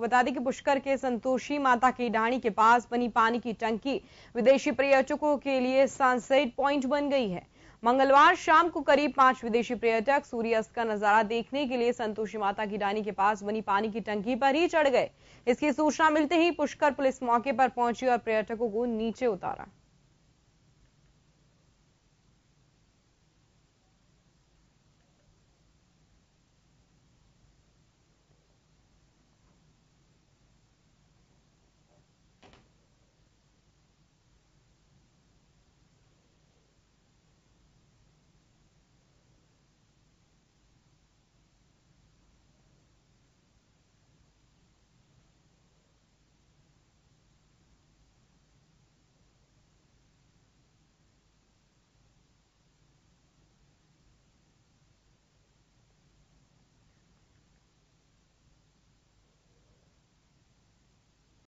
बता दें कि पुष्कर के संतोषी माता की डाणी के पास बनी पानी की टंकी विदेशी पर्यटकों के लिए सनसेट पॉइंट बन गई है मंगलवार शाम को करीब पांच विदेशी पर्यटक सूर्यास्त का नजारा देखने के लिए संतोषी माता की डानी के पास बनी पानी की टंकी पर ही चढ़ गए इसकी सूचना मिलते ही पुष्कर पुलिस मौके पर पहुंची और पर्यटकों को नीचे उतारा